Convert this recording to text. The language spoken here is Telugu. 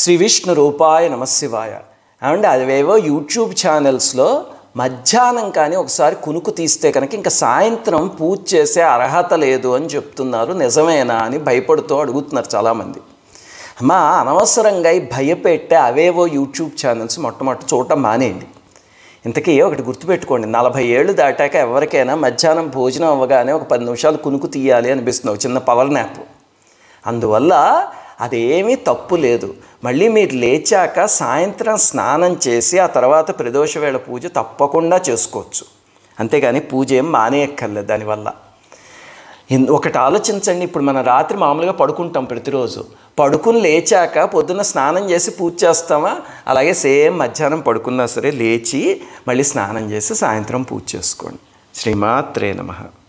శ్రీ విష్ణు రూపాయ నమశివాయ అండ్ అవేవో యూట్యూబ్ ఛానల్స్లో మధ్యాహ్నం కానీ ఒకసారి కునుకు తీస్తే కనుక ఇంకా సాయంత్రం పూజ చేసే అర్హత లేదు అని చెప్తున్నారు నిజమేనా అని భయపడుతూ అడుగుతున్నారు చాలామంది అమ్మా అనవసరంగా ఈ భయపెట్టే అవేవో యూట్యూబ్ ఛానల్స్ మొట్టమొదటి చూడటం మానేయండి ఇంతకీ ఒకటి గుర్తుపెట్టుకోండి నలభై ఏళ్ళు దాటాక ఎవరికైనా మధ్యాహ్నం భోజనం అవ్వగానే ఒక పది నిమిషాలు కునుకు తీయాలి అనిపిస్తుంది ఒక చిన్న పవర్ నాప్ అందువల్ల అదేమీ తప్పు లేదు మళ్ళీ మీరు లేచాక సాయంత్రం స్నానం చేసి ఆ తర్వాత ప్రదోషవేళ పూజ తప్పకుండా చేసుకోవచ్చు అంతేగాని పూజ ఏం మానేయక్కర్లేదు దానివల్ల ఒకటి ఆలోచించండి ఇప్పుడు మనం రాత్రి మామూలుగా పడుకుంటాం ప్రతిరోజు పడుకుని లేచాక పొద్దున్న స్నానం చేసి పూజ చేస్తామా అలాగే సేమ్ మధ్యాహ్నం పడుకున్నా సరే లేచి మళ్ళీ స్నానం చేసి సాయంత్రం పూజ చేసుకోండి శ్రీమాత్రే నమ